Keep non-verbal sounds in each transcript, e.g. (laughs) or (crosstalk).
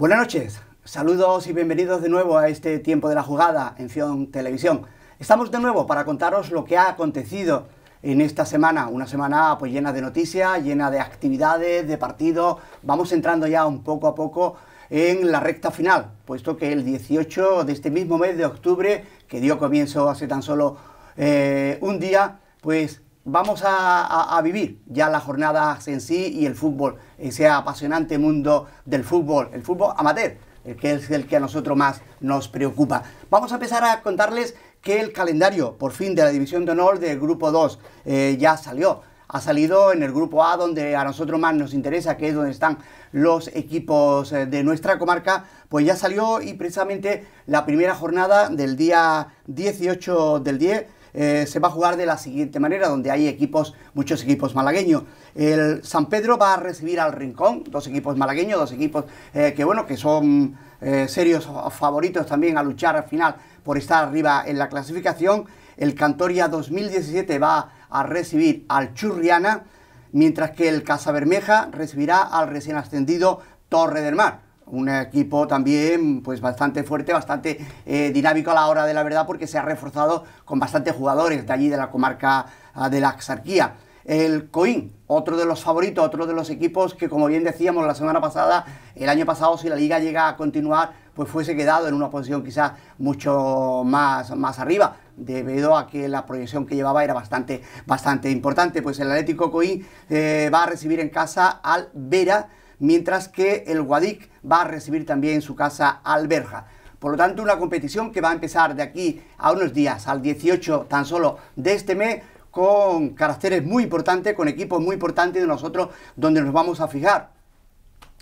Buenas noches, saludos y bienvenidos de nuevo a este tiempo de la jugada en Fion Televisión. Estamos de nuevo para contaros lo que ha acontecido en esta semana, una semana pues llena de noticias, llena de actividades, de partidos. Vamos entrando ya un poco a poco en la recta final, puesto que el 18 de este mismo mes de octubre, que dio comienzo hace tan solo eh, un día, pues vamos a, vivir ya las jornadas en sí y el fútbol, ese eh, apasionante mundo del fútbol, el fútbol amateur, el que es el que a nosotros más nos preocupa. Vamos a empezar a contarles que el calendario, por fin, de la División de Honor del Grupo 2 eh, ya salió. Ha salido en el Grupo A, donde a nosotros más nos interesa, que es donde están los equipos eh, de nuestra comarca, pues ya salió y precisamente la primera jornada del día 18 del 10 eh, se va a jugar de la siguiente manera, donde hay equipos, muchos equipos malagueños. El San Pedro va a recibir al Rincón, dos equipos malagueños, dos equipos eh, que bueno, que son eh, serios favoritos también a luchar al final por estar arriba en la clasificación. El Cantoria 2017 va a recibir al Churriana, mientras que el Casa Bermeja recibirá al recién ascendido Torre del Mar un equipo también pues bastante fuerte, bastante eh, dinámico a la hora de la verdad porque se ha reforzado con bastantes jugadores de allí de la comarca ah, de la Axarquía. El Coín, otro de los favoritos, otro de los equipos que como bien decíamos la semana pasada, el año pasado si la liga llega a continuar pues fuese quedado en una posición quizás mucho más, más arriba debido a que la proyección que llevaba era bastante, bastante importante. Pues el Atlético Coín eh, va a recibir en casa al Vera mientras que el Guadic va a recibir también su casa alberja. Por lo tanto, una competición que va a empezar de aquí a unos días, al 18 tan solo de este mes, con caracteres muy importantes, con equipos muy importantes de nosotros, donde nos vamos a fijar.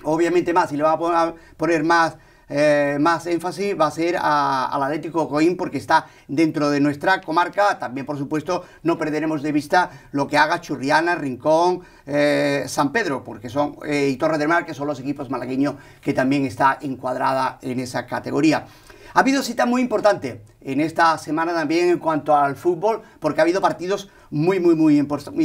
Obviamente más, y le va a poner más eh, más énfasis va a ser al Atlético Coim porque está dentro de nuestra comarca. También, por supuesto, no perderemos de vista lo que haga Churriana, Rincón, eh, San Pedro, porque son eh, y Torre del Mar, que son los equipos malagueños que también está encuadrada en esa categoría. Ha habido cita muy importante en esta semana también en cuanto al fútbol, porque ha habido partidos muy, muy, muy,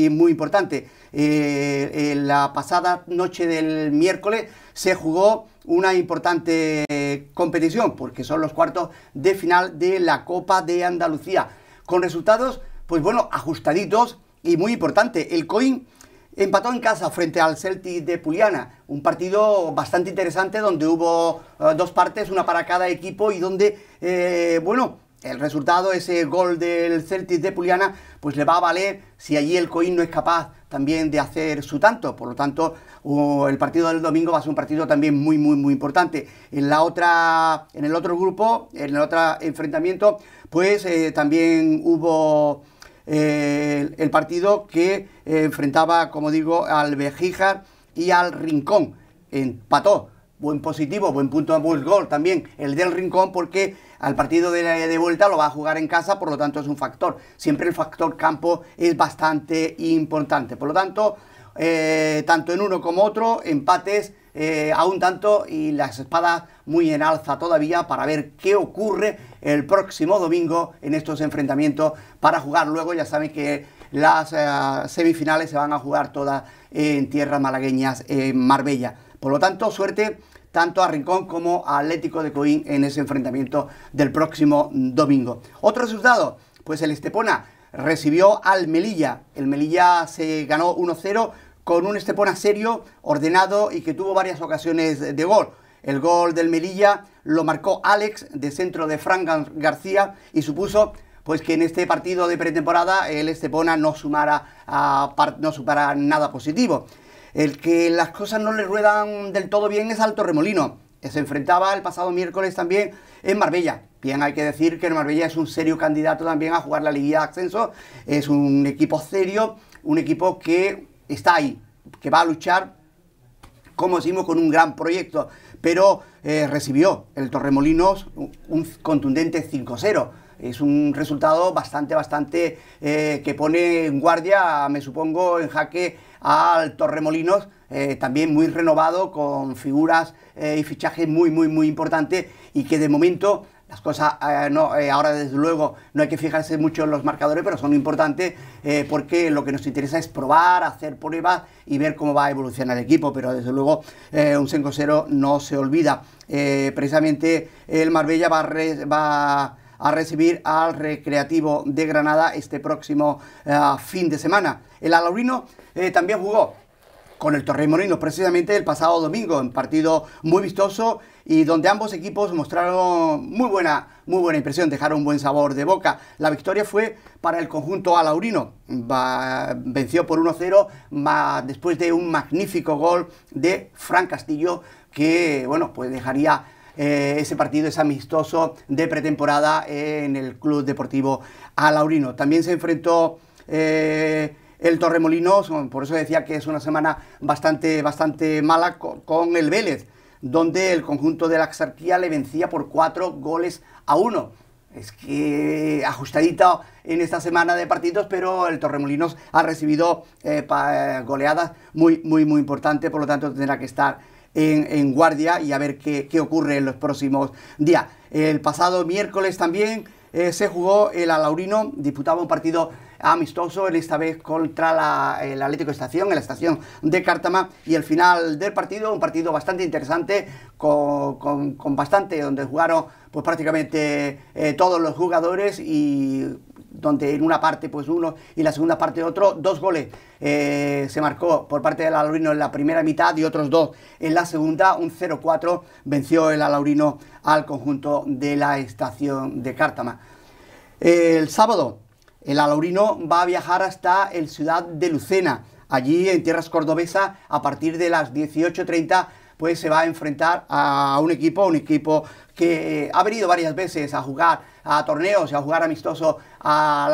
muy importantes. Eh, la pasada noche del miércoles se jugó una importante competición, porque son los cuartos de final de la Copa de Andalucía, con resultados, pues bueno, ajustaditos y muy importante. El Coin Empató en casa frente al Celtic de Puliana, un partido bastante interesante donde hubo eh, dos partes, una para cada equipo y donde, eh, bueno, el resultado, ese gol del Celtic de Puliana, pues le va a valer si allí el Coin no es capaz también de hacer su tanto. Por lo tanto, el partido del domingo va a ser un partido también muy, muy, muy importante. En la otra, en el otro grupo, en el otro enfrentamiento, pues eh, también hubo el, partido que eh, enfrentaba, como digo, al Vejíjar y al Rincón. Empató. Buen positivo, buen punto, buen gol también. El del Rincón porque al partido de, vuelta lo va a jugar en casa, por lo tanto es un factor. Siempre el factor campo es bastante importante. Por lo tanto, eh, tanto en uno como otro, empates eh, a un tanto y las espadas muy en alza todavía para ver qué ocurre el próximo domingo en estos enfrentamientos para jugar luego, ya saben que las eh, semifinales se van a jugar todas en tierras malagueñas, en Marbella. Por lo tanto, suerte tanto a Rincón como a Atlético de Coín en ese enfrentamiento del próximo domingo. Otro resultado, pues el Estepona recibió al Melilla. El Melilla se ganó 1-0 con un Estepona serio, ordenado y que tuvo varias ocasiones de gol. El gol del Melilla lo marcó Alex de centro de Frank García y supuso pues que en este partido de pretemporada el Estepona no sumara, nada positivo. El que las cosas no le ruedan del todo bien es Alto Remolino. Se enfrentaba el pasado miércoles también en Marbella. Bien, hay que decir que Marbella es un serio candidato también a jugar la Liga de Ascenso. Es un equipo serio, un equipo que está ahí, que va a luchar como decimos, con un gran proyecto pero eh, recibió el Torremolinos un contundente 5-0. Es un resultado bastante, bastante eh, que pone en guardia, me supongo, en jaque al Torremolinos, eh, también muy renovado, con figuras y fichajes muy, muy, muy importantes y que de momento cosas, eh, no, eh, ahora desde luego no hay que fijarse mucho en los marcadores, pero son importantes eh, porque lo que nos interesa es probar, hacer pruebas y ver cómo va a evolucionar el equipo. Pero desde luego un 5-0 no se olvida. precisamente el Marbella va a... va a recibir al Recreativo de Granada este próximo fin de semana. El Alaurino también jugó con el Morinos precisamente el pasado domingo, en partido muy vistoso y donde ambos equipos mostraron muy buena, muy buena impresión, dejaron un buen sabor de boca. La victoria fue para el conjunto alaurino, venció por 1-0 después de un magnífico gol de Fran Castillo que, bueno, pues dejaría eh, ese partido ese amistoso de pretemporada en el Club Deportivo Alaurino. También se enfrentó eh, el Torremolinos, por eso decía que es una semana bastante, bastante mala con, el Vélez, donde el conjunto de la Axarquía le vencía por cuatro goles a uno. Es que ajustadita en esta semana de partidos, pero el Torremolinos ha recibido eh, goleadas muy, muy, muy importantes, por lo tanto tendrá que estar en, guardia y a ver qué, qué ocurre en los próximos días. El pasado miércoles también eh, se jugó el Alaurino, disputaba un partido amistoso, esta vez contra la, el Atlético Estación, en la estación de Cártama. Y el final del partido, un partido bastante interesante, con, bastante, donde jugaron pues prácticamente eh, todos los jugadores y donde en una parte pues uno y la segunda parte otro, dos goles eh, se marcó por parte del Alaurino en la primera mitad y otros dos en la segunda, un 0-4 venció el Alaurino al conjunto de la estación de Cártama. El sábado el Alaurino va a viajar hasta el Ciudad de Lucena, allí en tierras cordobesas a partir de las 18.30 pues se va a enfrentar a un equipo, un equipo que ha venido varias veces a jugar a torneos y a jugar amistoso a,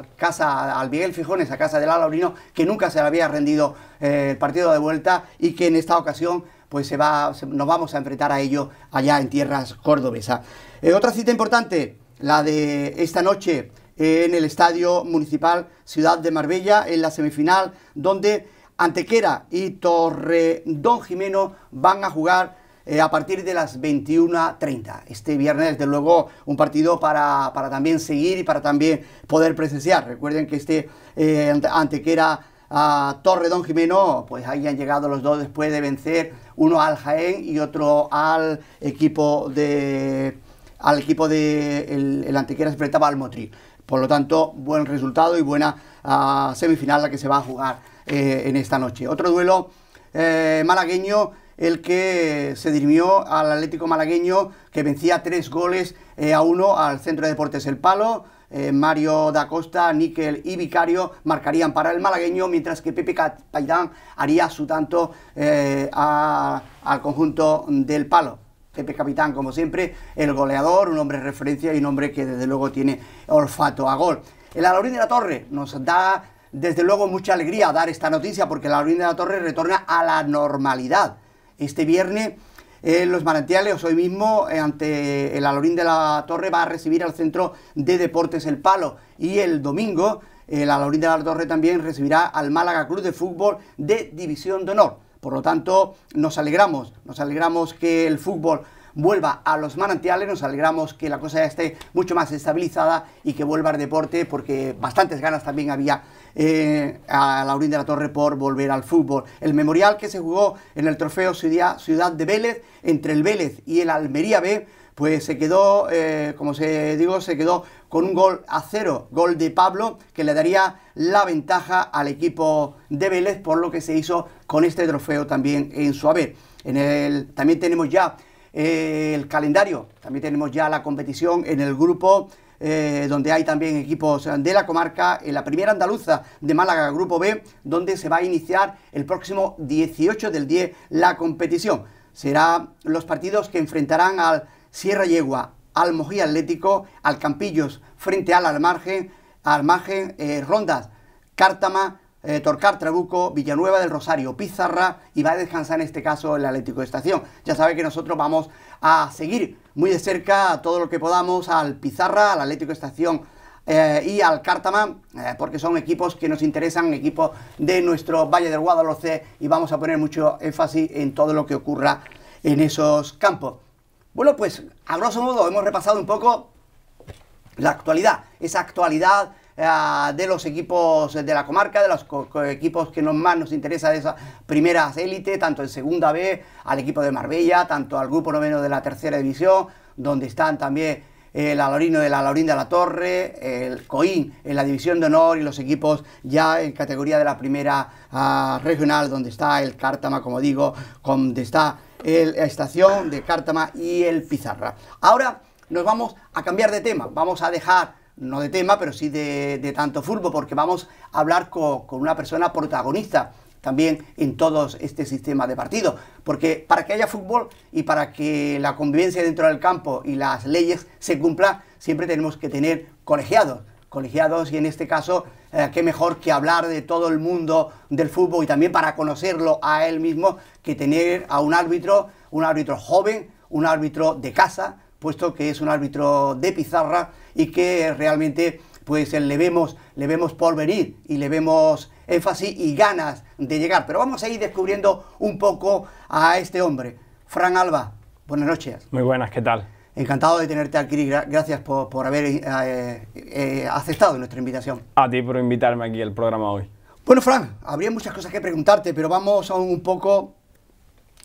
la, casa, al Miguel Fijones, a casa del Laurino, que nunca se le había rendido eh, el partido de vuelta y que en esta ocasión pues se va, nos vamos a enfrentar a ello allá en tierras cordobesas. Eh, otra cita importante, la de esta noche en el Estadio Municipal Ciudad de Marbella, en la semifinal, donde Antequera y Torredón Jimeno van a jugar eh, a partir de las 21.30. Este viernes, desde luego, un partido para, también seguir y para también poder presenciar. Recuerden que este eh, Antequera a Torre Don Jimeno, pues ahí han llegado los dos después de vencer uno al Jaén y otro al equipo de al equipo de el, Antequera se enfrentaba al Motril. Por lo tanto, buen resultado y buena ah, semifinal la que se va a jugar eh, en esta noche. Otro duelo malagueño el que se dirimió al Atlético Malagueño, que vencía tres goles eh, a uno al Centro de Deportes El Palo. Eh, Mario da Costa, Níquel y Vicario marcarían para el malagueño, mientras que Pepe Capitán haría su tanto eh, al conjunto del Palo. Pepe Capitán, como siempre, el goleador, un hombre de referencia y un hombre que desde luego tiene olfato a gol. El Alaurín de la Torre nos da desde luego mucha alegría dar esta noticia porque el Alaurín de la Torre retorna a la normalidad este viernes eh, los manantiales, hoy mismo, eh, ante el Alorín de la Torre, va a recibir al Centro de Deportes El Palo. Y el domingo, el Alorín de la Torre también recibirá al Málaga Club de Fútbol de División de Honor. Por lo tanto, nos alegramos, nos alegramos que el fútbol vuelva a los manantiales, nos alegramos que la cosa esté mucho más estabilizada y que vuelva al deporte porque bastantes ganas también había eh, a Laurín de la Torre por volver al fútbol. El memorial que se jugó en el trofeo Ciudad, Ciudad de Vélez, entre el Vélez y el Almería B, pues se quedó, eh, como se digo, se quedó con un gol a cero, gol de Pablo, que le daría la ventaja al equipo de Vélez por lo que se hizo con este trofeo también en su En el, también tenemos ya eh, el calendario, también tenemos ya la competición en el grupo eh, donde hay también equipos de la comarca, en la primera andaluza de Málaga, Grupo B, donde se va a iniciar el próximo 18 del 10 la competición. Serán los partidos que enfrentarán al Sierra Yegua, al Mojí Atlético, al Campillos, frente al Almargen, al eh, Rondas, Cártama, eh, Torcar Trabuco, Villanueva del Rosario, Pizarra y va a descansar en este caso el Atlético de Estación. Ya sabe que nosotros vamos a seguir muy de cerca todo lo que podamos al Pizarra, al Atlético Estación eh, y al Cártama, eh, porque son equipos que nos interesan, equipos de nuestro Valle del guadalocé y vamos a poner mucho énfasis en todo lo que ocurra en esos campos. Bueno, pues a grosso modo hemos repasado un poco la actualidad, esa actualidad eh, de los equipos de la comarca, de los equipos que nos, más nos interesa de esas primeras élite, tanto en Segunda B, al equipo de Marbella, tanto al grupo menos de la Tercera División, donde están también el eh, Alorino de la de la Torre, el Coín en la División de Honor y los equipos ya en categoría de la primera ah, regional, donde está el Cártama, como digo, donde está la estación de Cártama y el Pizarra. Ahora nos vamos a cambiar de tema, vamos a dejar no de tema, pero sí de, tanto fútbol, porque vamos a hablar con, una persona protagonista también en todo este sistema de partido, Porque para que haya fútbol y para que la convivencia dentro del campo y las leyes se cumplan, siempre tenemos que tener colegiados. Colegiados y en este caso, eh, qué mejor que hablar de todo el mundo del fútbol y también para conocerlo a él mismo que tener a un árbitro, un árbitro joven, un árbitro de casa, puesto que es un árbitro de pizarra y que realmente pues eh, le vemos, le vemos por venir y le vemos énfasis y ganas de llegar. Pero vamos a ir descubriendo un poco a este hombre. Fran Alba, buenas noches. Muy buenas, ¿qué tal? Encantado de tenerte aquí, gracias por, haber eh, eh, aceptado nuestra invitación. A ti por invitarme aquí al programa hoy. Bueno, Fran, habría muchas cosas que preguntarte, pero vamos un poco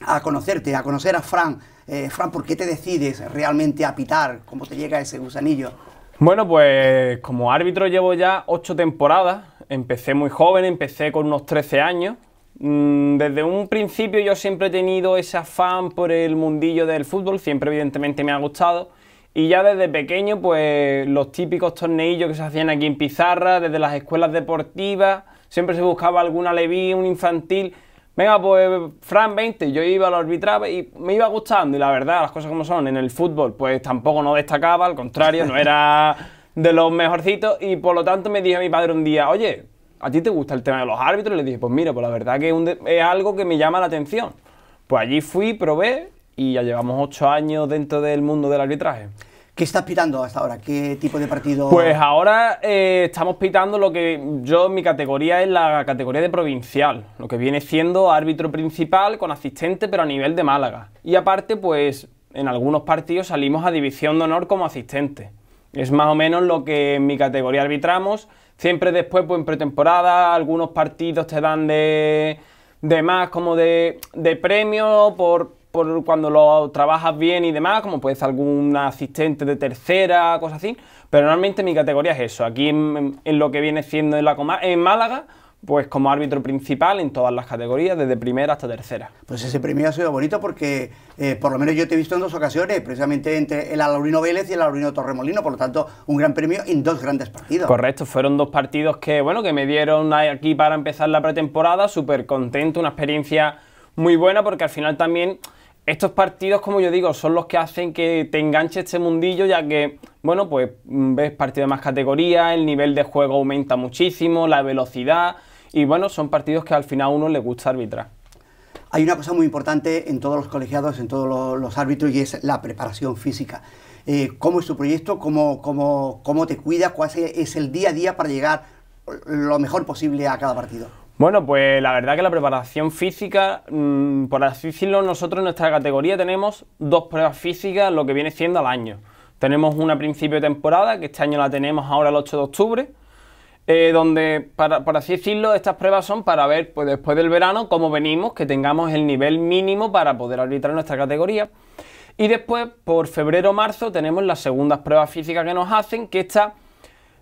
a conocerte, a conocer a Fran. Eh, Fran, ¿por qué te decides realmente a pitar? ¿Cómo te llega ese gusanillo? Bueno, pues como árbitro llevo ya ocho temporadas. Empecé muy joven, empecé con unos 13 años. Mm, desde un principio yo siempre he tenido ese afán por el mundillo del fútbol, siempre evidentemente me ha gustado. Y ya desde pequeño, pues los típicos torneillos que se hacían aquí en Pizarra, desde las escuelas deportivas, siempre se buscaba alguna leví, un infantil. Venga, pues Fran 20, yo iba al arbitraje y me iba gustando y la verdad, las cosas como son, en el fútbol pues tampoco no destacaba, al contrario, no era (laughs) de los mejorcitos y por lo tanto me dije a mi padre un día, oye, ¿a ti te gusta el tema de los árbitros? Y le dije, pues mira, pues la verdad que es, es algo que me llama la atención. Pues allí fui, probé y ya llevamos ocho años dentro del mundo del arbitraje. ¿Qué estás pitando hasta ahora? ¿Qué tipo de partido? Pues ahora eh, estamos pitando lo que yo, mi categoría es la categoría de provincial, lo que viene siendo árbitro principal con asistente, pero a nivel de Málaga. Y aparte, pues en algunos partidos salimos a división de honor como asistente. Es más o menos lo que en mi categoría arbitramos. Siempre después, pues en pretemporada, algunos partidos te dan de, de más como de, de premio por cuando lo trabajas bien y demás, como puedes algún asistente de tercera, cosas así. Pero normalmente mi categoría es eso. Aquí en, lo que viene siendo en, la Coma en Málaga, pues como árbitro principal en todas las categorías, desde primera hasta tercera. Pues ese premio ha sido bonito porque eh, por lo menos yo te he visto en dos ocasiones, precisamente entre el Alaurino Vélez y el Alaurino Torremolino, por lo tanto un gran premio en dos grandes partidos. Correcto, fueron dos partidos que bueno que me dieron aquí para empezar la pretemporada, súper contento, una experiencia muy buena porque al final también estos partidos, como yo digo, son los que hacen que te enganche este mundillo, ya que, bueno, pues mm, ves partidos de más categoría, el nivel de juego aumenta muchísimo, la velocidad, y bueno, son partidos que al final a uno le gusta arbitrar. Hay una cosa muy importante en todos los colegiados, en todos los, árbitros, y es la preparación física. Eh, ¿Cómo es tu proyecto? ¿Cómo, cómo te cuidas? ¿Cuál es el día a día para llegar lo mejor posible a cada partido? Bueno, pues la verdad que la preparación física, mm, por así decirlo, nosotros en nuestra categoría tenemos dos pruebas físicas, lo que viene siendo al año. Tenemos una a principio de temporada, que este año la tenemos ahora el 8 de octubre, eh, donde, para, por así decirlo, estas pruebas son para ver, pues después del verano, cómo venimos, que tengamos el nivel mínimo para poder arbitrar nuestra categoría. Y después, por febrero-marzo, tenemos las segundas pruebas físicas que nos hacen, que esta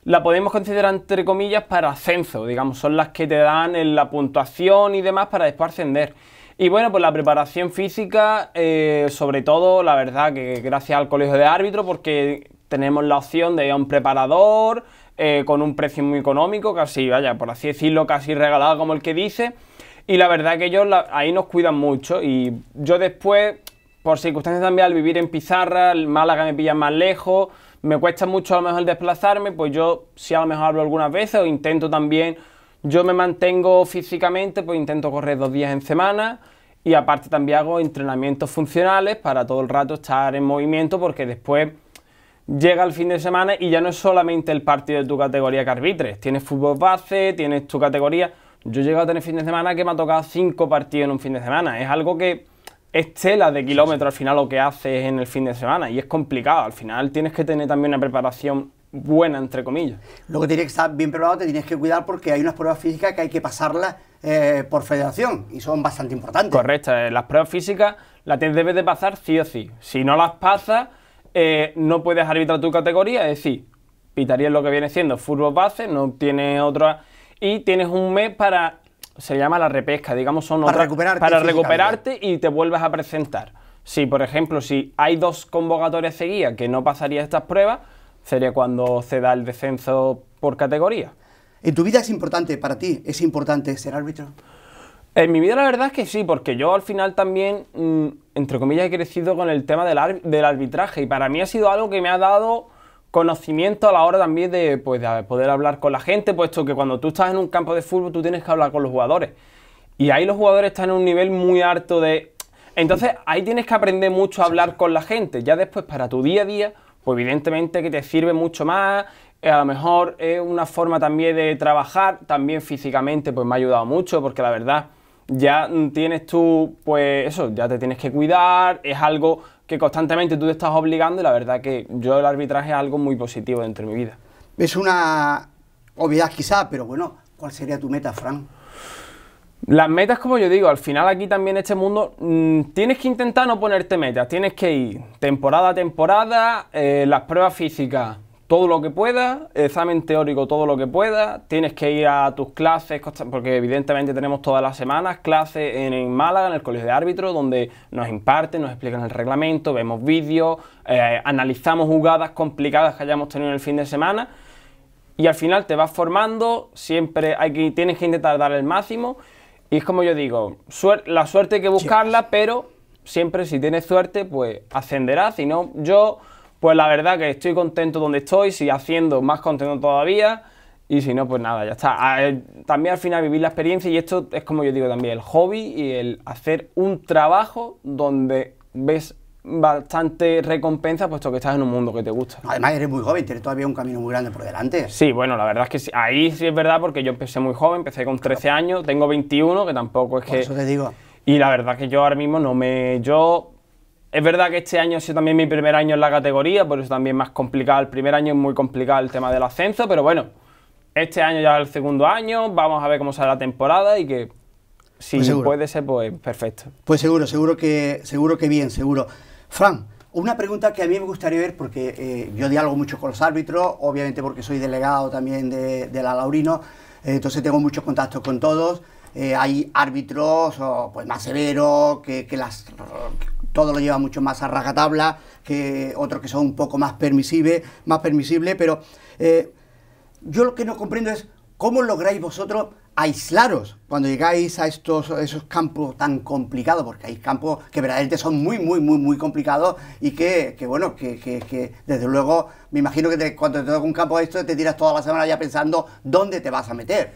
la podemos considerar entre comillas para ascenso, digamos, son las que te dan en la puntuación y demás para después ascender. Y bueno, pues la preparación física, eh, sobre todo, la verdad que gracias al colegio de árbitro, porque tenemos la opción de ir a un preparador eh, con un precio muy económico, casi, vaya, por así decirlo, casi regalado como el que dice. Y la verdad que ellos ahí nos cuidan mucho. Y yo después, por circunstancias también, al vivir en Pizarra, el Málaga me pilla más lejos, me cuesta mucho a lo mejor desplazarme, pues yo si a lo mejor hablo algunas veces o intento también, yo me mantengo físicamente, pues intento correr dos días en semana y aparte también hago entrenamientos funcionales para todo el rato estar en movimiento porque después llega el fin de semana y ya no es solamente el partido de tu categoría que arbitres, tienes fútbol base, tienes tu categoría. Yo llego a tener fin de semana que me ha tocado cinco partidos en un fin de semana, es algo que es de kilómetro al final lo que haces en el fin de semana y es complicado. Al final tienes que tener también una preparación buena, entre comillas. Lo que tiene que estar bien preparado, te tienes que cuidar porque hay unas pruebas físicas que hay que pasarlas eh, por federación y son bastante importantes. Correcto, eh, las pruebas físicas las debes de pasar sí o sí. Si no las pasas, eh, no puedes arbitrar tu categoría, es decir, pitarías lo que viene siendo fútbol base, no tienes otra... Y tienes un mes para se llama la repesca, digamos, son para recuperarte para recuperarte y te vuelves a presentar. Si, por ejemplo, si hay dos convocatorias seguidas que no pasaría estas pruebas, sería cuando se da el descenso por categoría. ¿En tu vida es importante para ti? ¿Es importante ser árbitro? En mi vida la verdad es que sí, porque yo al final también, mm, entre comillas, he crecido con el tema del, del arbitraje y para mí ha sido algo que me ha dado conocimiento a la hora también de, pues, poder hablar con la gente, puesto que cuando tú estás en un campo de fútbol tú tienes que hablar con los jugadores. Y ahí los jugadores están en un nivel muy alto de... Entonces ahí tienes que aprender mucho a hablar con la gente. Ya después para tu día a día, pues evidentemente que te sirve mucho más. Eh, a lo mejor es una forma también de trabajar. También físicamente pues me ha ayudado mucho porque la verdad ya tienes tú, pues eso, ya te tienes que cuidar. Es algo que constantemente tú te estás obligando y la verdad que yo el arbitraje es algo muy positivo dentro de mi vida. Es una obviedad quizás, pero bueno, ¿cuál sería tu meta, Fran? Las metas, como yo digo, al final aquí también en este mundo mm, tienes que intentar no ponerte metas, tienes que ir temporada a temporada, eh, las pruebas físicas, todo lo que pueda, examen teórico todo lo que pueda, tienes que ir a tus clases, porque evidentemente tenemos todas las semanas clases en, Málaga, en el Colegio de Árbitros, donde nos imparten, nos explican el reglamento, vemos vídeos, eh, analizamos jugadas complicadas que hayamos tenido en el fin de semana y al final te vas formando, siempre hay que, tienes que intentar dar el máximo y es como yo digo, la suerte hay que buscarla, pero siempre si tienes suerte pues ascenderás, si no yo pues la verdad que estoy contento donde estoy, si haciendo más contento todavía. Y si no, pues nada, ya está. Ah, eh, también al final vivir la experiencia y esto es como yo digo también, el hobby y el hacer un trabajo donde ves bastante recompensa puesto que estás en un mundo que te gusta. Además eres muy joven, tienes todavía un camino muy grande por delante. Sí, bueno, la verdad es que ahí sí es verdad porque yo empecé muy joven, empecé con 13 años, tengo 21, que tampoco es que... Eso te digo. Y la verdad es que yo ahora mismo no me... Yo es verdad que este año ha sido también mi primer año en la categoría, por eso también más complicado. El primer año es muy complicado el tema del ascenso, pero bueno, este año ya es el segundo año, vamos a ver cómo sale la temporada y que si pues puede ser, pues perfecto. Pues seguro, seguro que, seguro que bien, seguro. Fran, una pregunta que a mí me gustaría ver, porque eh, yo dialogo mucho con los árbitros, obviamente porque soy delegado también de, la Laurino, eh, entonces tengo muchos contactos con todos. Eh, hay árbitros pues más severos que, que, las, todo lo lleva mucho más a rajatabla que otros que son un poco más permisibles, más permisible, pero eh, yo lo que no comprendo es cómo lográis vosotros aislaros cuando llegáis a estos esos campos tan complicados, porque hay campos que verdaderamente son muy, muy, muy, muy complicados y que, bueno, que, desde luego me imagino que cuando te toca un campo de esto te tiras toda la semana ya pensando dónde te vas a meter.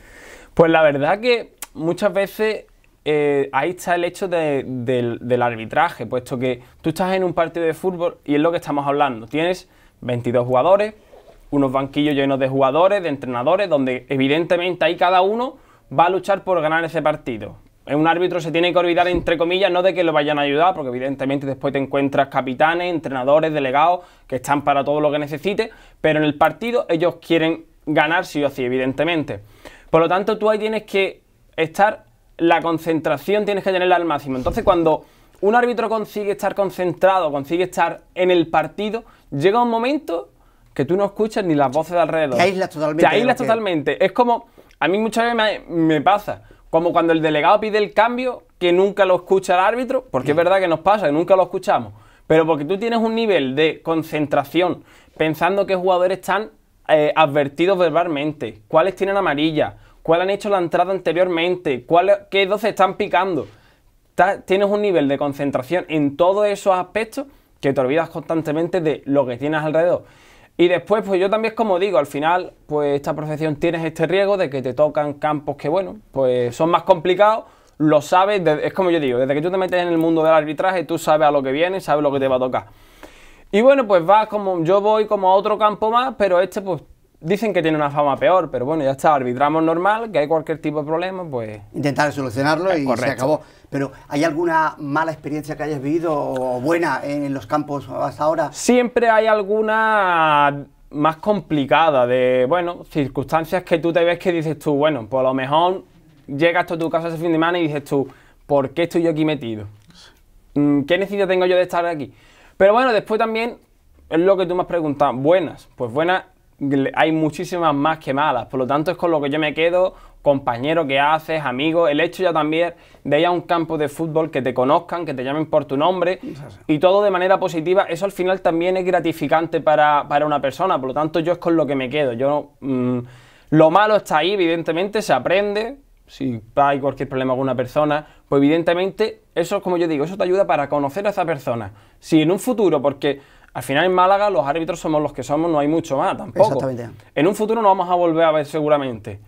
Pues la verdad que muchas veces eh, ahí está el hecho del arbitraje, puesto que tú estás en un partido de fútbol y es lo que estamos hablando. Tienes 22 jugadores, unos banquillos llenos de jugadores, de entrenadores, donde evidentemente ahí cada uno va a luchar por ganar ese partido. Un árbitro se tiene que olvidar, entre comillas, no de que lo vayan a ayudar, porque evidentemente después te encuentras capitanes, entrenadores, delegados, que están para todo lo que necesites, pero en el partido ellos quieren ganar sí o sí, evidentemente. Por lo tanto, tú ahí tienes que estar la concentración tienes que tenerla al máximo. Entonces, cuando un árbitro consigue estar concentrado, consigue estar en el partido, llega un momento que tú no escuchas ni las voces de alrededor. Te aíslas totalmente. Te aíslas totalmente. Es como, a mí muchas veces me, pasa, como cuando el delegado pide el cambio, que nunca lo escucha el árbitro, porque es verdad que nos pasa, que nunca lo escuchamos. Pero porque tú tienes un nivel de concentración, pensando qué jugadores están eh, advertidos verbalmente, cuáles tienen amarilla, cuál han hecho la entrada anteriormente, cuál, qué 12 están picando. Tienes un nivel de concentración en todos esos aspectos que te olvidas constantemente de lo que tienes alrededor. Y después, pues yo también, como digo, al final, pues esta profesión tienes este riesgo de que te tocan campos que, bueno, pues son más complicados, lo sabes, es como yo digo, desde que tú te metes en el mundo del arbitraje, tú sabes a lo que viene, sabes lo que te va a tocar. Y bueno, pues vas como, yo voy como a otro campo más, pero este pues Dicen que tiene una fama peor, pero bueno, ya está, arbitramos normal, que hay cualquier tipo de problema, pues... Intentar solucionarlo y se acabó. Pero ¿hay alguna mala experiencia que hayas vivido o buena en los campos hasta ahora? Siempre hay alguna más complicada de, bueno, circunstancias que tú te ves que dices tú, bueno, pues a lo mejor llegas a tu casa ese fin de semana y dices tú, ¿por qué estoy yo aquí metido? Mm, ¿Qué necesidad tengo yo de estar aquí? Pero bueno, después también es lo que tú me has preguntado, buenas, pues buenas hay muchísimas más que malas. Por lo tanto, es con lo que yo me quedo, compañero que haces, amigo, el hecho ya también de ir a un campo de fútbol que te conozcan, que te llamen por tu nombre y todo de manera positiva, eso al final también es gratificante para, una persona. Por lo tanto, yo es con lo que me quedo. Yo mm, lo malo está ahí, evidentemente, se aprende. Si hay cualquier problema con una persona, pues evidentemente eso, es como yo digo, eso te ayuda para conocer a esa persona. Si en un futuro, porque al final en Málaga los árbitros somos los que somos, no hay mucho más tampoco. Exactamente. En un futuro no vamos a volver a ver seguramente.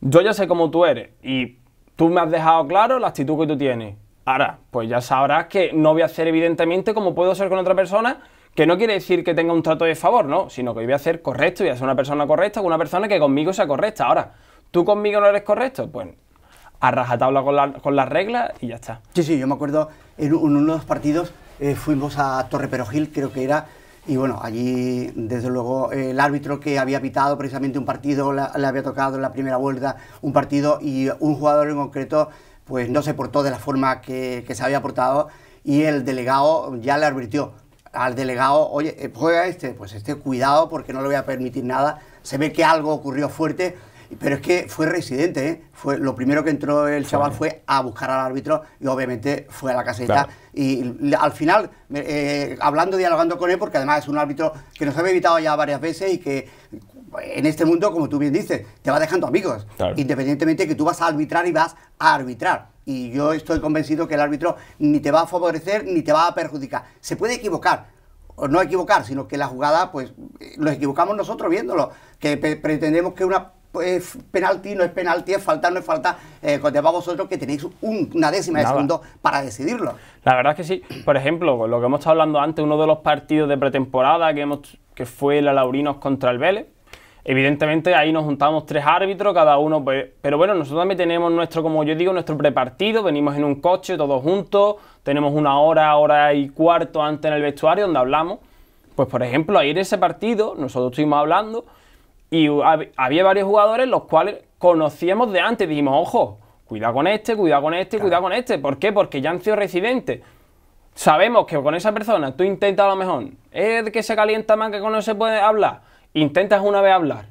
Yo ya sé cómo tú eres y tú me has dejado claro la actitud que tú tienes. Ahora, pues ya sabrás que no voy a hacer evidentemente como puedo ser con otra persona, que no quiere decir que tenga un trato de favor, no, sino que voy a ser correcto, y a ser una persona correcta con una persona que conmigo sea correcta. Ahora, tú conmigo no eres correcto, pues a rajatabla con, con las reglas y ya está. Sí, sí, yo me acuerdo en uno de los partidos eh, fuimos a Torre Perojil, creo que era, y bueno, allí desde luego el árbitro que había pitado precisamente un partido, le había tocado en la primera vuelta un partido y un jugador en concreto pues no se portó de la forma que, que se había portado y el delegado ya le advirtió al delegado, oye, eh, juega este, pues este cuidado porque no le voy a permitir nada, se ve que algo ocurrió fuerte pero es que fue residente, ¿eh? fue lo primero que entró el chaval fue a buscar al árbitro y obviamente fue a la caseta. Y al final, eh, hablando, dialogando con él, porque además es un árbitro que nos ha evitado ya varias veces y que en este mundo, como tú bien dices, te va dejando amigos, independientemente de que tú vas a arbitrar y vas a arbitrar. Y yo estoy convencido que el árbitro ni te va a favorecer ni te va a perjudicar. Se puede equivocar, o no equivocar, sino que la jugada, pues, lo eh, equivocamos nosotros viéndolo, que pretendemos que una ¿Es penalti? ¿No es penalti, no es penalti, es falta, no es falta. Eh, vosotros que tenéis una décima de segundo para decidirlo. La verdad es que sí. Por ejemplo, lo que hemos estado hablando antes, uno de los partidos de pretemporada que, hemos, que fue la Laurinos contra el Vélez. Evidentemente ahí nos juntamos tres árbitros, cada uno, pues, pero bueno, nosotros también tenemos nuestro, como yo digo, nuestro prepartido, venimos en un coche todos juntos, tenemos una hora, hora y cuarto antes en el vestuario donde hablamos. Pues por ejemplo, ahí en ese partido nosotros estuvimos hablando y había varios jugadores los cuales conocíamos de antes. Dijimos, ojo, cuidado con este, cuidado con este, cuidado con este. ¿Por qué? Porque ya han sido residentes. Sabemos que con esa persona tú intentas a lo mejor, es que se calienta más que no se puede hablar. Intentas una vez hablar.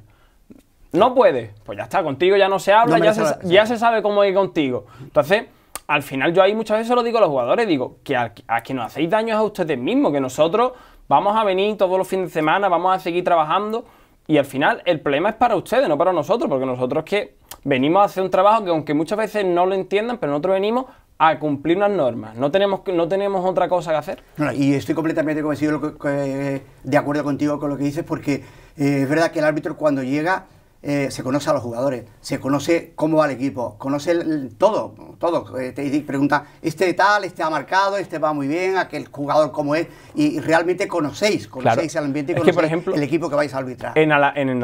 No puede Pues ya está, contigo ya no se habla, ya, se, ya se sabe cómo ir contigo. Entonces, al final yo ahí muchas veces lo digo a los jugadores, digo, que a, a nos hacéis daño a ustedes mismos, que nosotros vamos a venir todos los fines de semana, vamos a seguir trabajando y al final el problema es para ustedes, no para nosotros, porque nosotros que venimos a hacer un trabajo que aunque muchas veces no lo entiendan, pero nosotros venimos a cumplir unas normas. No tenemos, no tenemos otra cosa que hacer. y estoy completamente convencido de, acuerdo contigo con lo que dices, porque eh, es verdad que el árbitro cuando llega eh, se conoce a los jugadores, se conoce cómo va el equipo, conoce todo, todo. Eh, te pregunta, este tal, este ha marcado, este va muy bien, aquel jugador cómo es, y, realmente conocéis, conocéis el ambiente y conocéis el equipo que vais a arbitrar. En, el en,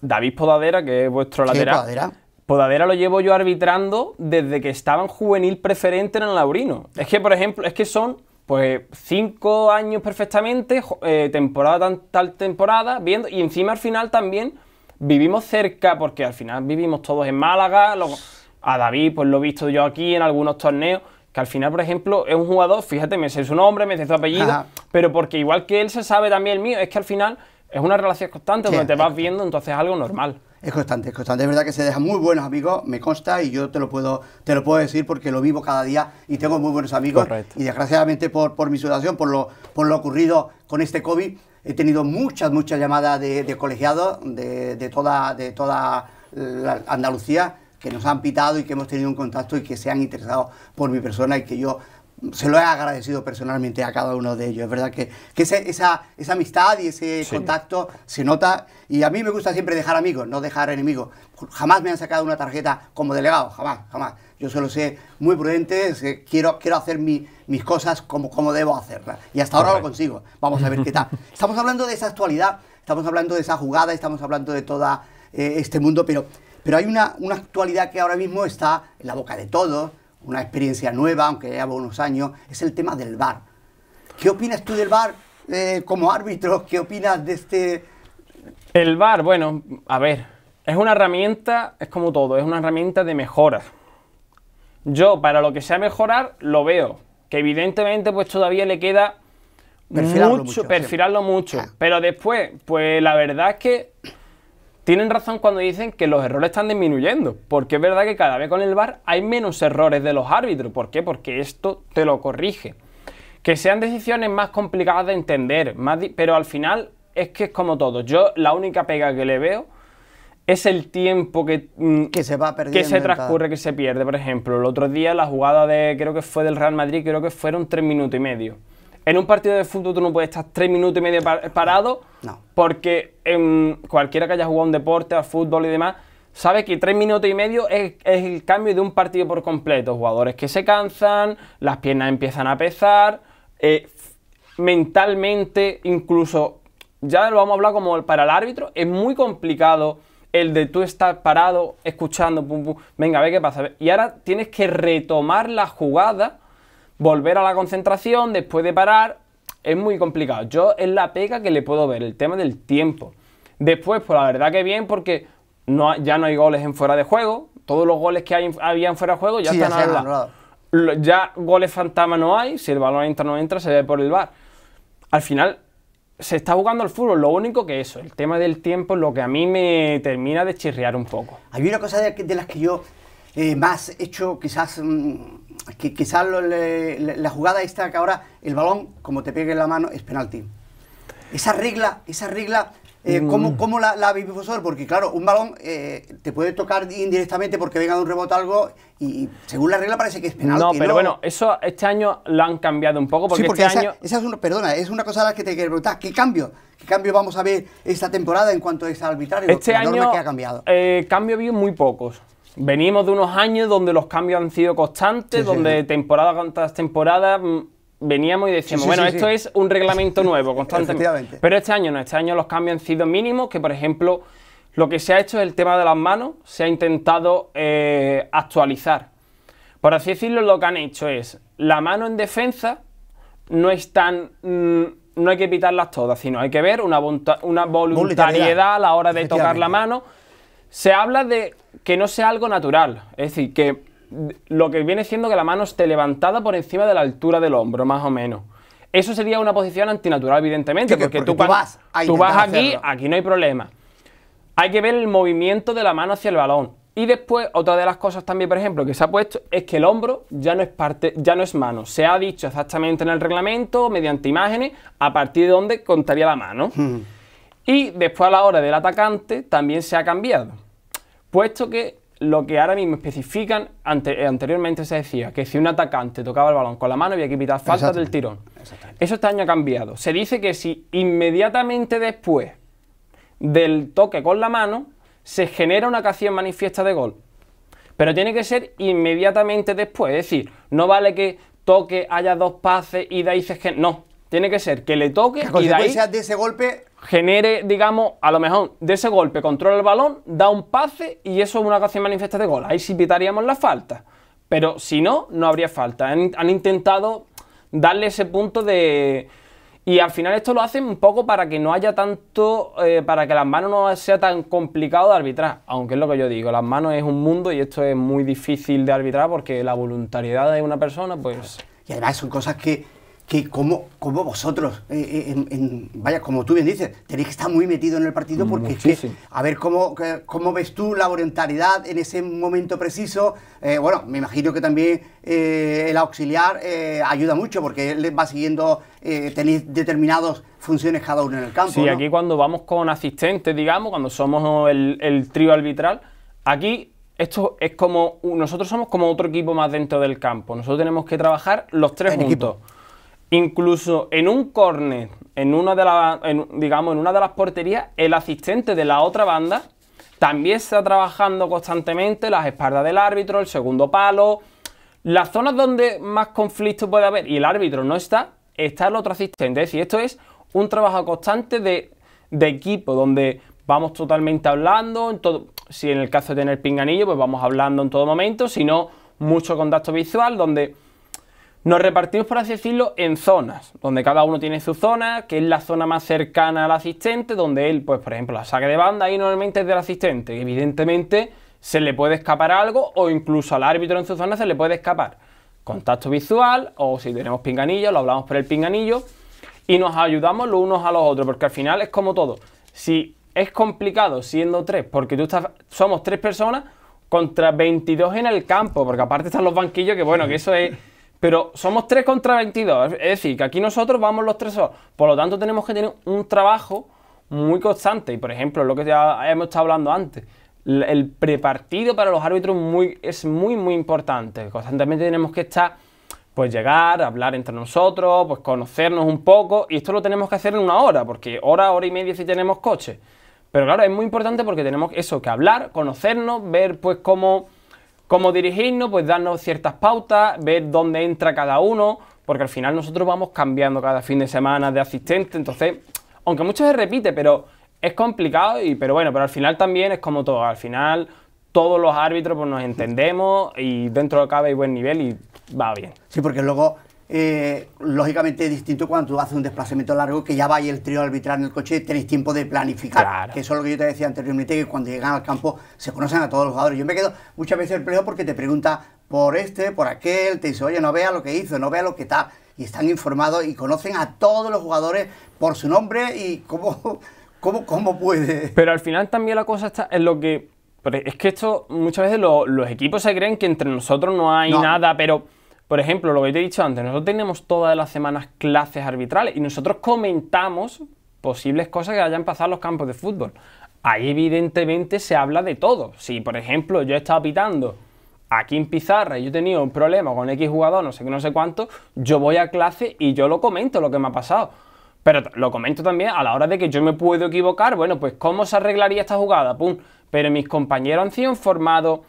David Podadera, que es vuestro lateral. Podadera? Podadera lo llevo yo arbitrando desde que estaba en juvenil preferente en el Laurino. Es que, por ejemplo, es que son pues cinco años perfectamente, eh, temporada tal temporada, viendo, y encima al final también vivimos cerca, porque al final vivimos todos en Málaga, a David pues lo he visto yo aquí en algunos torneos, que al final, por ejemplo, es un jugador, fíjate, me sé su nombre, me sé su apellido, pero porque igual que él se sabe también el mío, es que al final es una relación constante donde te vas viendo, entonces es algo normal. Es constante, es constante. Es verdad que se dejan muy buenos amigos, me consta, y yo te lo puedo, te lo puedo decir porque lo vivo cada día y tengo muy buenos amigos. Correcto. Y desgraciadamente por, por mi situación, por lo, por lo ocurrido con este COVID, He tenido muchas, muchas llamadas de, colegiados de, de, toda, de toda Andalucía que nos han pitado y que hemos tenido un contacto y que se han interesado por mi persona y que yo se lo he agradecido personalmente a cada uno de ellos. Es verdad que, que esa, amistad y ese contacto se nota. Y a mí me gusta siempre dejar amigos, no dejar enemigos. Jamás me han sacado una tarjeta como delegado, jamás, jamás. Yo solo sé muy prudente, quiero, quiero hacer mis cosas como, como debo hacerlas. Y hasta ahora lo consigo. Vamos a ver qué tal. (laughs) Estamos hablando de esa actualidad, estamos hablando de esa jugada, estamos hablando de todo eh, este mundo, pero, pero hay una, una actualidad que ahora mismo está en la boca de todos una experiencia nueva, aunque ya lleva unos años, es el tema del VAR. ¿Qué opinas tú del VAR eh, como árbitro? ¿Qué opinas de este...? El VAR, bueno, a ver, es una herramienta, es como todo, es una herramienta de mejora. Yo, para lo que sea mejorar, lo veo. Que evidentemente, pues todavía le queda perfilarlo mucho, perfilarlo ah. mucho. Pero después, pues la verdad es que tienen razón cuando dicen que los errores están disminuyendo, porque es verdad que cada vez con el VAR hay menos errores de los árbitros. ¿Por qué? Porque esto te lo corrige. Que sean decisiones más complicadas de entender, pero al final es que es como todo. Yo la única pega que le veo es el tiempo que, mm, se va perdiendo. Que se transcurre, que se pierde. Por ejemplo, el otro día la jugada de, creo que fue del Real Madrid, creo que fueron tres minutos y medio. En un partido de fútbol tú no puedes estar tres minutos y medio parado. Porque en em, cualquiera que haya jugado un deporte, a fútbol y demás, sabe que tres minutos y medio es, el cambio de un partido por completo. Jugadores que se cansan, las piernas empiezan a pesar, eh, mentalmente incluso, ya lo vamos a hablar como para el árbitro, es muy complicado el de tú estar parado, escuchando, venga, a ver qué pasa. Y ahora tienes que retomar la jugada volver a la concentración después de parar es muy complicado. Yo es la pega que le puedo ver, el tema del tiempo. Después, pues la verdad que bien, porque no, ya no hay goles en fuera de juego. Todos los goles que hay, había en fuera de juego ya están ya Ya goles fantasma no hay, si el balón entra no entra, se ve por el bar. Al final, se está jugando al fútbol. Lo único que eso, el tema del tiempo es lo que a mí me termina de chirriar un poco. Hay una cosa de las que yo eh, más hecho quizás... Mm, quizás la jugada esta que ahora el balón, como te pegue en la mano, es penalti. Esa regla, esa regla, eh, mm. ¿cómo, ¿cómo, la, la vosotros? Porque claro, un balón eh, te puede tocar indirectamente porque venga de un rebote algo y según la regla parece que es penalti. No, pero bueno, eso este año lo han cambiado un poco porque, sí, porque este esa, año... es una, perdona, es una cosa a la que te quiero preguntar, ¿qué cambio? ¿Qué cambio vamos a ver esta temporada en cuanto a esa este arbitrario? Este año, que ha cambiado. Eh, cambio bien muy pocos Venimos de unos años donde los cambios han sido constantes, donde temporada tras temporada mm, veníamos y decíamos, bueno, esto es un reglamento (laughs) nuevo, constantemente. Pero este año no, este año los cambios han sido mínimos, que por ejemplo, lo que se ha hecho es el tema de las manos, se ha intentado eh, actualizar. Por así decirlo, lo que han hecho es, la mano en defensa no es mm, no hay que pitarlas todas, sino hay que ver una voluntariedad a la hora de tocar la mano. Se habla de que no sea algo natural. Es decir, que lo que viene siendo que la mano esté levantada por encima de la altura del hombro, más o menos. Eso sería una posición antinatural, evidentemente, porque, tú, vas, tú vas aquí, aquí no hay problema. Hay que ver el movimiento de la mano hacia el balón. Y después, otra de las cosas también, por ejemplo, que se ha puesto es que el hombro ya no es parte, ya no es mano. Se ha dicho exactamente en el reglamento, mediante imágenes, a partir de dónde contaría la mano. Hmm. Y después a la hora del atacante también se ha cambiado puesto que lo que ahora mismo especifican anteriormente se decía que si un atacante tocaba el balón con la mano había que evitar falta del tirón. Eso este año ha cambiado. Se dice que si inmediatamente después del toque con la mano se genera una acción manifiesta de gol. Pero tiene que ser inmediatamente después. Es decir, no vale que toque, haya dos pases y de ahí se genera. No, tiene que ser que le toque y de ahí. de ese golpe genere, digamos, a lo mejor de ese golpe controla el balón, da un pase y eso es una ocasión manifiesta de gol. Ahí sí pitaríamos la falta. Pero si no, no habría falta. Han, intentado darle ese punto de... Y al final esto lo hacen un poco para que no haya tanto, eh, para que las manos no sea tan complicado de arbitrar. Aunque es lo que yo digo, las manos es un mundo y esto es muy difícil de arbitrar porque la voluntariedad de una persona, pues... Y además son cosas que que como, como vosotros, eh, eh, vaya, como tú bien dices, tenéis que estar muy metido en el partido porque a ver cómo, cómo ves tú la orientalidad en ese momento preciso. Eh, bueno, me imagino que también el auxiliar ayuda mucho porque él va siguiendo, tenéis determinadas funciones cada uno en el campo. Sí, aquí cuando vamos con asistentes, digamos, cuando somos el, el trío arbitral, aquí esto es como nosotros somos como otro equipo más dentro del campo. Nosotros tenemos que trabajar los tres juntos. Incluso en un córner, en una de digamos, en una de las porterías, el asistente de la otra banda también está trabajando constantemente las espaldas del árbitro, el segundo palo. Las zonas donde más conflicto puede haber y el árbitro no está, está el otro asistente. Es decir, esto es un trabajo constante de, equipo, donde vamos totalmente hablando. si en el caso de tener pinganillo, pues vamos hablando en todo momento. Si no, mucho contacto visual, donde nos repartimos, por así decirlo, en zonas, donde cada uno tiene su zona, que es la zona más cercana al asistente, donde él, pues por ejemplo, la saque de banda, ahí normalmente es del asistente, evidentemente se le puede escapar algo o incluso al árbitro en su zona se le puede escapar. Contacto visual o si tenemos pinganillo, lo hablamos por el pinganillo y nos ayudamos los unos a los otros, porque al final es como todo. Si es complicado siendo tres, porque tú estás, somos tres personas contra 22 en el campo, porque aparte están los banquillos, que bueno, que eso es pero somos 3 contra 22, es decir, que aquí nosotros vamos los tres horas Por lo tanto, tenemos que tener un trabajo muy constante. Y por ejemplo, lo que ya hemos estado hablando antes, el prepartido para los árbitros muy, es muy, muy importante. Constantemente tenemos que estar, pues llegar, hablar entre nosotros, pues conocernos un poco. Y esto lo tenemos que hacer en una hora, porque hora, hora y media si tenemos coche. Pero claro, es muy importante porque tenemos eso, que hablar, conocernos, ver pues cómo cómo dirigirnos, pues darnos ciertas pautas, ver dónde entra cada uno, porque al final nosotros vamos cambiando cada fin de semana de asistente, entonces, aunque mucho se repite, pero es complicado, y, pero bueno, pero al final también es como todo, al final todos los árbitros pues, nos entendemos y dentro de cabe hay buen nivel y va bien. Sí, porque luego eh, lógicamente es distinto cuando tú haces un desplazamiento largo que ya va ahí el trío arbitral en el coche y tenéis tiempo de planificar. Que eso es lo que yo te decía anteriormente, que cuando llegan al campo se conocen a todos los jugadores. Yo me quedo muchas veces el empleo porque te pregunta por este, por aquel, te dice, oye, no vea lo que hizo, no vea lo que está Y están informados y conocen a todos los jugadores por su nombre y cómo, (laughs) cómo, cómo puede. Pero al final también la cosa está en lo que... Es que esto muchas veces los equipos se creen que entre nosotros no hay nada, pero por ejemplo, lo que te he dicho antes, nosotros tenemos todas las semanas clases arbitrales y nosotros comentamos posibles cosas que hayan pasado en los campos de fútbol. Ahí evidentemente se habla de todo. Si, por ejemplo, yo he estado pitando aquí en Pizarra y yo he tenido un problema con X jugador, no sé qué, no sé cuánto, yo voy a clase y yo lo comento lo que me ha pasado. Pero lo comento también a la hora de que yo me puedo equivocar, bueno, pues cómo se arreglaría esta jugada, pum. Pero mis compañeros han sido informados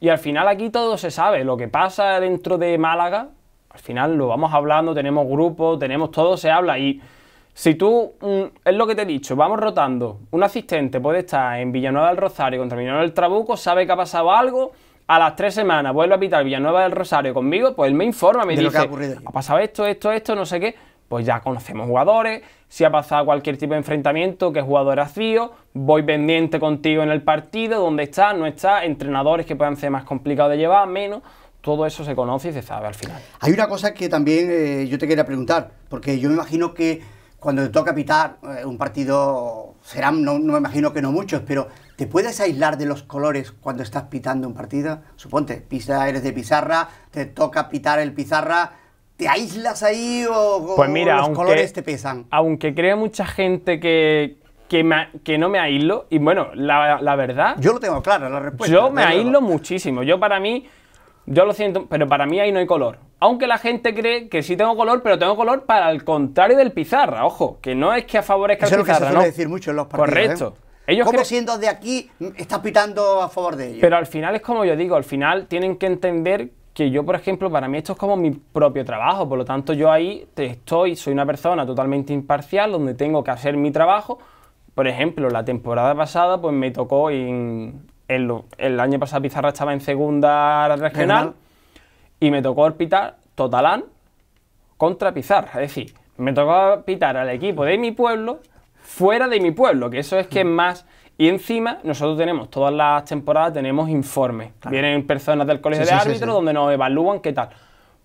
y al final aquí todo se sabe, lo que pasa dentro de Málaga, al final lo vamos hablando, tenemos grupos, tenemos todo, se habla y si tú, mm, es lo que te he dicho, vamos rotando, un asistente puede estar en Villanueva del Rosario contra Villanueva del Trabuco, sabe que ha pasado algo, a las tres semanas vuelve a pitar Villanueva del Rosario conmigo, pues él me informa, me dice, ha, ha pasado esto, esto, esto, no sé qué, pues ya conocemos jugadores, si ha pasado cualquier tipo de enfrentamiento, que jugador ha sido, voy pendiente contigo en el partido, dónde está, no está, entrenadores que puedan ser más complicados de llevar, menos, todo eso se conoce y se sabe al final. Hay una cosa que también eh, yo te quería preguntar, porque yo me imagino que cuando te toca pitar eh, un partido, serán, no, me imagino que no muchos, pero ¿te puedes aislar de los colores cuando estás pitando un partido? Suponte, pisa, eres de pizarra, te toca pitar el pizarra ¿Te aíslas ahí o, pues los colores te pesan? Aunque crea mucha gente que, que, no me aíslo, y bueno, la, verdad... Yo lo tengo claro, la respuesta. Yo me aíslo muchísimo. Yo para mí, yo lo siento, pero para mí ahí no hay color. Aunque la gente cree que sí tengo color, pero tengo color para el contrario del pizarra, ojo, que no es que favorezca Eso al pizarra, no que se suele decir mucho en los partidos. Correcto. ¿eh? Ellos ¿Cómo siendo de aquí estás pitando a favor de ellos? Pero al final es como yo digo, al final tienen que entender que yo, por ejemplo, para mí esto es como mi propio trabajo, por lo tanto yo ahí estoy, soy una persona totalmente imparcial donde tengo que hacer mi trabajo. Por ejemplo, la temporada pasada pues me tocó en, el año pasado Pizarra estaba en segunda regional y me tocó pitar Totalán contra Pizarra, es decir, me tocó pitar al equipo de mi pueblo fuera de mi pueblo, que eso es que es mm. más y encima, nosotros tenemos, todas las temporadas tenemos informes. Vienen personas del colegio de árbitros donde nos evalúan qué tal.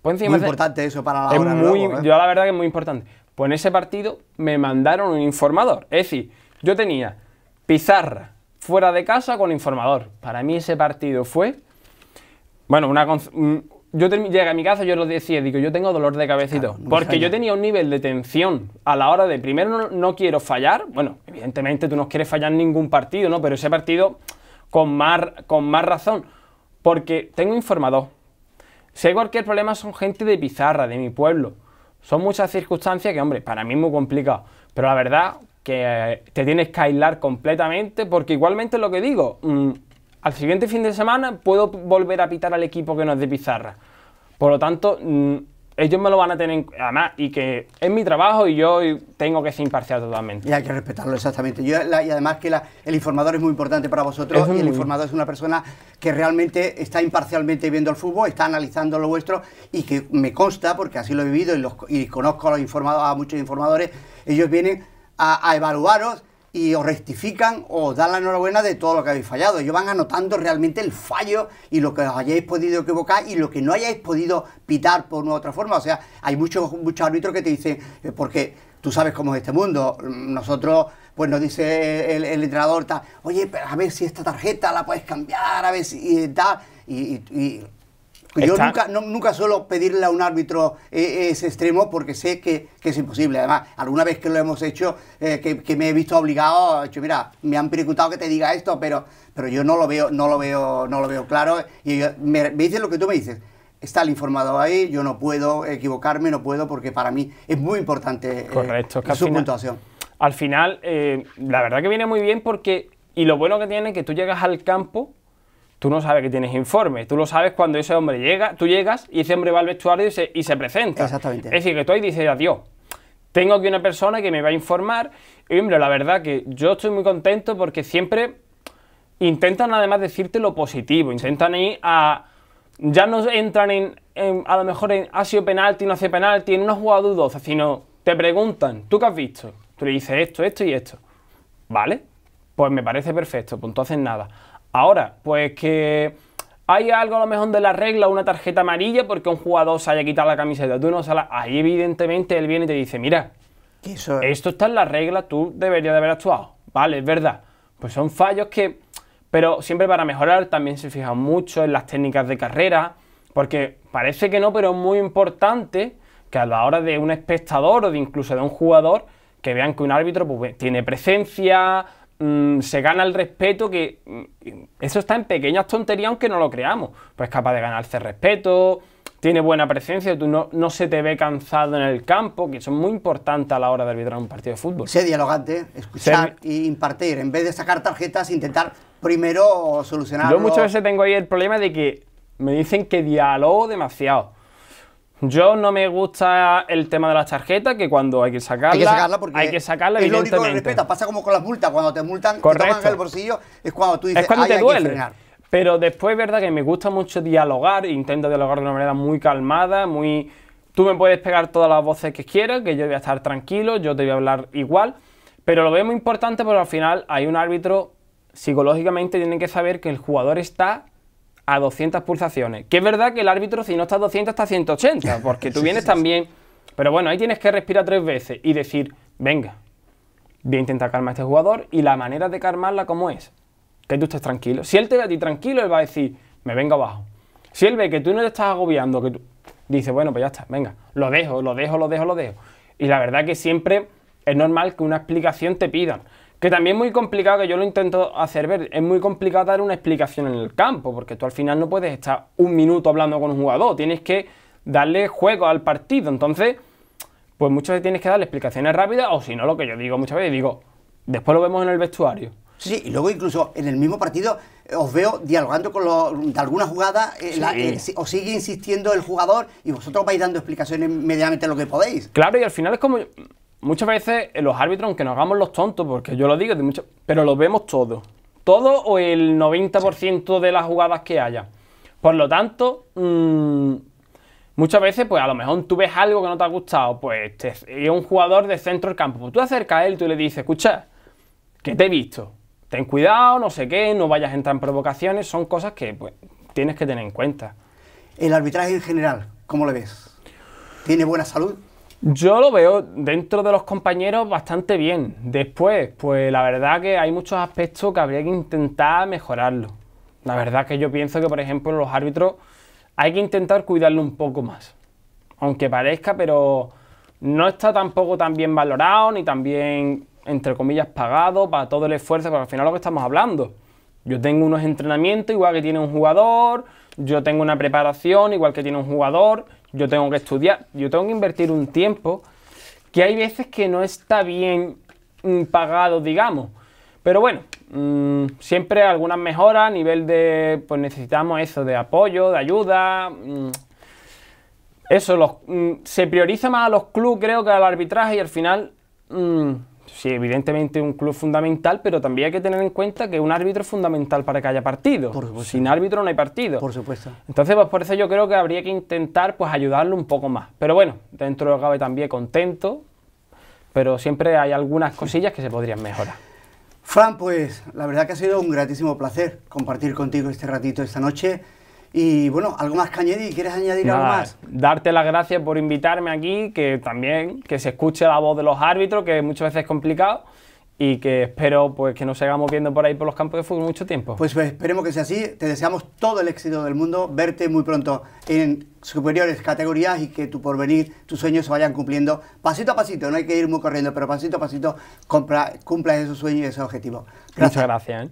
Pues encima muy importante eso para la muy, ¿eh? Yo la verdad que es muy importante. Pues en ese partido me mandaron un informador. Es decir, yo tenía pizarra fuera de casa con informador. Para mí ese partido fue, bueno, una, yo llegué a mi casa, yo lo decía, digo, yo tengo dolor de cabecito. porque yo tenía un nivel de tensión a la hora de, primero, no, quiero fallar. Bueno, evidentemente tú no quieres fallar ningún partido, ¿no? Pero ese partido con más, con más razón. Porque tengo informado. sé cualquier problema, son gente de pizarra, de mi pueblo. Son muchas circunstancias que, hombre, para mí es muy complicado. Pero la verdad que te tienes que aislar completamente, porque igualmente lo que digo, mm, al siguiente fin de semana puedo volver a pitar al equipo que nos es de pizarra. Por lo tanto, mm, ellos me lo van a tener además y que es mi trabajo y yo tengo que ser imparcial totalmente. Y hay que respetarlo exactamente. Yo, y además que el informador es muy importante para vosotros y el informador es una persona que realmente está imparcialmente viendo el fútbol, está analizando lo vuestro y que me consta, porque así lo he vivido y, conozco a, los informados a muchos informadores, ellos vienen a, a evaluaros y os rectifican o os dan la enhorabuena de todo lo que habéis fallado. Ellos van anotando realmente el fallo y lo que os hayáis podido equivocar y lo que no hayáis podido pitar por una otra forma. O sea, hay muchos, muchos árbitros que te dicen, eh, porque tú sabes cómo es este mundo, nosotros pues nos dice el, el entrenador, oye, pero a ver si esta tarjeta la puedes cambiar, a ver si y, y yo nunca, nunca suelo pedirle a un árbitro eh, ese extremo porque sé que, es imposible. Además, alguna vez que lo hemos hecho, eh, que, me he visto obligado, he dicho, mira, me han preguntado que te diga esto, pero, pero yo no lo veo, no lo veo, no lo veo claro. Y me, dices lo que tú me dices está el informado ahí, yo no puedo equivocarme, no puedo, porque para mí es muy importante eh, Correcto, su puntuación. Al final, la verdad que viene muy bien porque, y lo bueno que tiene es que tú llegas al campo Tú no sabes que tienes informe, tú lo sabes cuando ese hombre llega, tú llegas y ese hombre va al vestuario y se, presenta. Exactamente. Es decir, que tú ahí dices, adiós, tengo aquí una persona que me va a informar. hombre, la verdad que yo estoy muy contento porque siempre intentan además decirte lo positivo, intentan ir a... Ya no entran en, a lo mejor en ha sido penalti, no hace penalti, en una jugada dudosa, sino te preguntan, ¿tú qué has visto? Tú le dices esto, esto y esto. ¿Vale? Pues me parece perfecto, pues entonces nada. Ahora, pues que hay algo a lo mejor de la regla, una tarjeta amarilla porque un jugador se haya quitado la camiseta, tú no sala. ahí evidentemente él viene y te dice, mira, esto está en la regla, tú deberías de haber actuado. Vale, es verdad. Pues son fallos que, pero siempre para mejorar, también se fijan mucho en las técnicas de carrera, porque parece que no, pero es muy importante que a la hora de un espectador o de incluso de un jugador, que vean que un árbitro pues, tiene presencia, Mm, se gana el respeto que... Mm, eso está en pequeñas tonterías aunque no lo creamos. Pues es capaz de ganarse respeto, tiene buena presencia, tú no, no, se te ve cansado en el campo, que eso es muy importante a la hora de arbitrar un partido de fútbol. Sé dialogante, escuchar y impartir. En vez de sacar tarjetas, intentar primero solucionar Yo muchas veces tengo ahí el problema de que me dicen que dialogo demasiado. Yo no me gusta el tema de las tarjetas, que cuando hay que sacarla. Hay que sacarla porque. Hay que lo único Pasa como con las multas. Cuando te multan, te toman el bolsillo, es cuando tú dices, cuando te duele. que Pero después, verdad, que me gusta mucho dialogar. Intento dialogar de una manera muy calmada, muy. Tú me puedes pegar todas las voces que quieras, que yo voy a estar tranquilo, yo te voy a hablar igual. Pero lo veo muy importante porque al final hay un árbitro. Psicológicamente tienen que saber que el jugador está a 200 pulsaciones. Que es verdad que el árbitro, si no está a 200, está a 180, (laughs) porque tú vienes también. Pero bueno, ahí tienes que respirar tres veces y decir, venga, voy a intentar calmar a este jugador y la manera de calmarla, ¿cómo es? Que tú estés tranquilo. Si él te ve a ti tranquilo, él va a decir, me vengo abajo. Si él ve que tú no le estás agobiando, que tú... dice, bueno, pues ya está, venga, lo dejo, lo dejo, lo dejo, lo dejo. Y la verdad que siempre es normal que una explicación te pidan. Que también es muy complicado, que yo lo intento hacer ver, es muy complicado dar una explicación en el campo, porque tú al final no puedes estar un minuto hablando con un jugador, tienes que darle juego al partido. Entonces, pues muchas veces tienes que darle explicaciones rápidas, o si no, lo que yo digo muchas veces, digo, después lo vemos en el vestuario. Sí, y luego incluso en el mismo partido eh, os veo dialogando con los, de alguna jugada, eh, eh, os sigue insistiendo el jugador y vosotros vais dando explicaciones mediamente lo que podéis. Claro, y al final es como, muchas veces eh, los árbitros, aunque nos hagamos los tontos, porque yo lo digo, de pero lo vemos todo. Todo o el 90% de las jugadas que haya. Por lo tanto, mm, muchas veces, pues a lo mejor tú ves algo que no te ha gustado, pues este, es un jugador de centro del campo. Pues tú acercas a él tú le dices, escucha, que te he visto. Ten cuidado, no sé qué, no vayas a entrar en provocaciones. Son cosas que pues, tienes que tener en cuenta. El arbitraje en general, ¿cómo lo ves? ¿Tiene buena salud? Yo lo veo dentro de los compañeros bastante bien. Después, pues la verdad que hay muchos aspectos que habría que intentar mejorarlo. La verdad que yo pienso que, por ejemplo, los árbitros hay que intentar cuidarlo un poco más. Aunque parezca, pero no está tampoco tan bien valorado ni tan bien, entre comillas, pagado para todo el esfuerzo, porque al final es lo que estamos hablando. Yo tengo unos entrenamientos igual que tiene un jugador, yo tengo una preparación igual que tiene un jugador, yo tengo que estudiar, yo tengo que invertir un tiempo que hay veces que no está bien mm, pagado, digamos. Pero bueno, mm, siempre algunas mejoras a nivel de, pues necesitamos eso, de apoyo, de ayuda. Mm, eso, los, se prioriza más a los clubes creo que al arbitraje y al final sí, evidentemente un club fundamental, pero también hay que tener en cuenta que un árbitro es fundamental para que haya partido. Sin árbitro no hay partido. Por supuesto. Entonces, pues por eso yo creo que habría que intentar pues ayudarlo un poco más. Pero bueno, dentro de lo también contento, pero siempre hay algunas cosillas que se podrían mejorar. Fran, pues la verdad que ha sido un gratísimo placer compartir contigo este ratito esta noche. Y bueno, ¿algo más que ¿Quieres añadir algo más? Darte las gracias por invitarme aquí, que también que se escuche la voz de los árbitros, que muchas veces es complicado y que espero pues que nos sigamos viendo por ahí por los campos de fútbol mucho tiempo. Pues, pues esperemos que sea así, te deseamos todo el éxito del mundo, verte muy pronto en superiores categorías y que tu porvenir, tus sueños se vayan cumpliendo pasito a pasito, no hay que ir muy corriendo, pero pasito a pasito cumplas esos sueños y esos objetivos. Muchas gracias. ¿eh?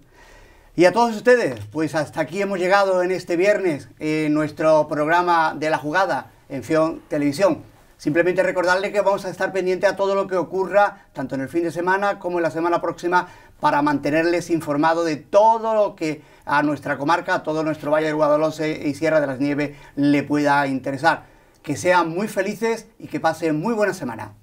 Y a todos ustedes, pues hasta aquí hemos llegado en este viernes en eh, nuestro programa de la jugada en Fion Televisión. Simplemente recordarles que vamos a estar pendiente a todo lo que ocurra, tanto en el fin de semana como en la semana próxima, para mantenerles informado de todo lo que a nuestra comarca, a todo nuestro Valle del Guadalajara y Sierra de las Nieves le pueda interesar. Que sean muy felices y que pasen muy buena semana.